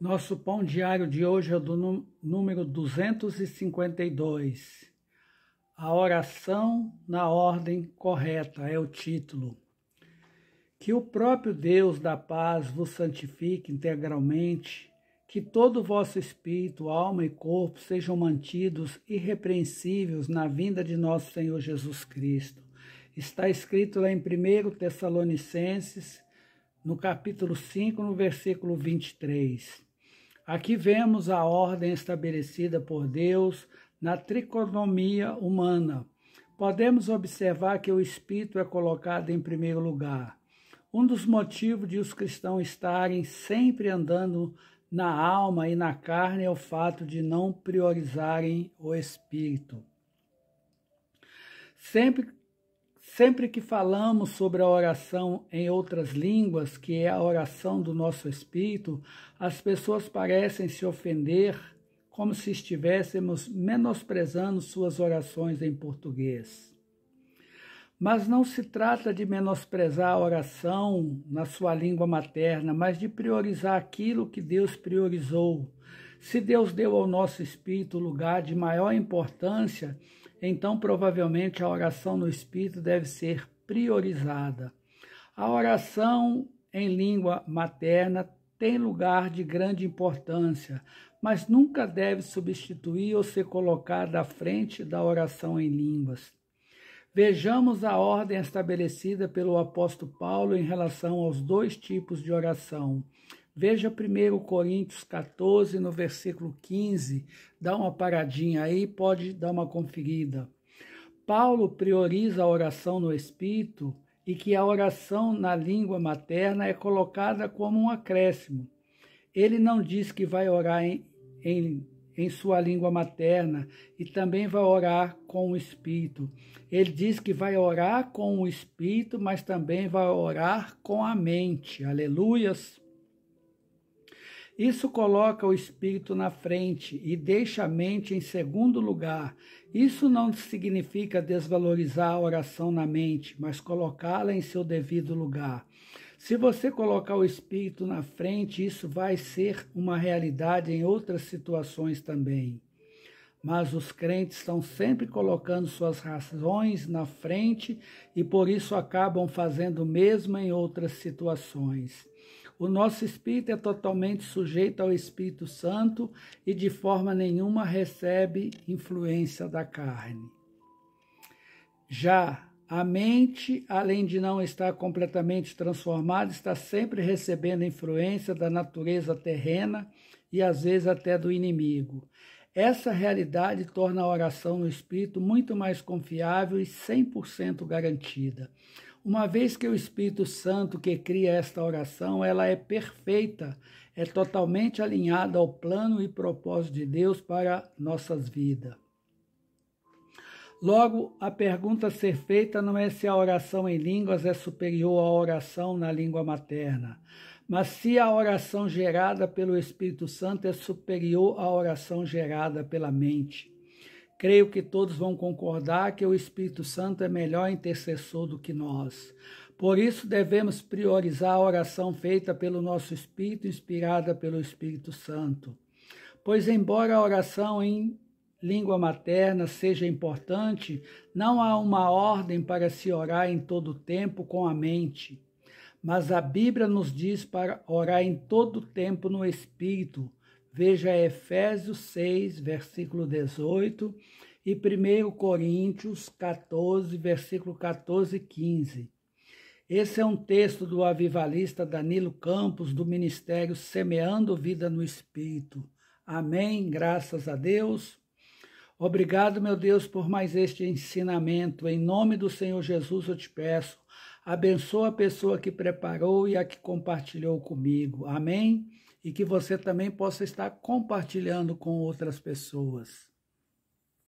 Nosso pão diário de hoje é do número 252. A oração na ordem correta é o título. Que o próprio Deus da paz vos santifique integralmente, que todo o vosso espírito, alma e corpo sejam mantidos irrepreensíveis na vinda de nosso Senhor Jesus Cristo. Está escrito lá em 1 Tessalonicenses no capítulo 5, no versículo 23. Aqui vemos a ordem estabelecida por Deus na tricotomia humana. Podemos observar que o espírito é colocado em primeiro lugar. Um dos motivos de os cristãos estarem sempre andando na alma e na carne é o fato de não priorizarem o espírito. Sempre Sempre que falamos sobre a oração em outras línguas, que é a oração do nosso espírito, as pessoas parecem se ofender como se estivéssemos menosprezando suas orações em português. Mas não se trata de menosprezar a oração na sua língua materna, mas de priorizar aquilo que Deus priorizou. Se Deus deu ao nosso espírito lugar de maior importância, então provavelmente a oração no espírito deve ser priorizada. A oração em língua materna tem lugar de grande importância, mas nunca deve substituir ou ser colocada à frente da oração em línguas. Vejamos a ordem estabelecida pelo apóstolo Paulo em relação aos dois tipos de oração: Veja 1 Coríntios 14, no versículo 15, dá uma paradinha aí, pode dar uma conferida. Paulo prioriza a oração no Espírito e que a oração na língua materna é colocada como um acréscimo. Ele não diz que vai orar em, em, em sua língua materna e também vai orar com o Espírito. Ele diz que vai orar com o Espírito, mas também vai orar com a mente. Aleluias! Isso coloca o espírito na frente e deixa a mente em segundo lugar. Isso não significa desvalorizar a oração na mente, mas colocá-la em seu devido lugar. Se você colocar o espírito na frente, isso vai ser uma realidade em outras situações também mas os crentes estão sempre colocando suas razões na frente e por isso acabam fazendo o mesmo em outras situações. O nosso espírito é totalmente sujeito ao Espírito Santo e de forma nenhuma recebe influência da carne. Já a mente, além de não estar completamente transformada, está sempre recebendo influência da natureza terrena e às vezes até do inimigo. Essa realidade torna a oração no espírito muito mais confiável e 100% garantida. Uma vez que o Espírito Santo que cria esta oração, ela é perfeita, é totalmente alinhada ao plano e propósito de Deus para nossas vidas. Logo, a pergunta a ser feita não é se a oração em línguas é superior à oração na língua materna. Mas se a oração gerada pelo Espírito Santo é superior à oração gerada pela mente, creio que todos vão concordar que o Espírito Santo é melhor intercessor do que nós. Por isso devemos priorizar a oração feita pelo nosso Espírito, inspirada pelo Espírito Santo. Pois, embora a oração em língua materna seja importante, não há uma ordem para se orar em todo o tempo com a mente. Mas a Bíblia nos diz para orar em todo tempo no Espírito. Veja Efésios 6, versículo 18 e 1 Coríntios 14, versículo 14 e 15. Esse é um texto do avivalista Danilo Campos, do Ministério Semeando Vida no Espírito. Amém, graças a Deus. Obrigado, meu Deus, por mais este ensinamento. Em nome do Senhor Jesus eu te peço. Abençoa a pessoa que preparou e a que compartilhou comigo. Amém? E que você também possa estar compartilhando com outras pessoas.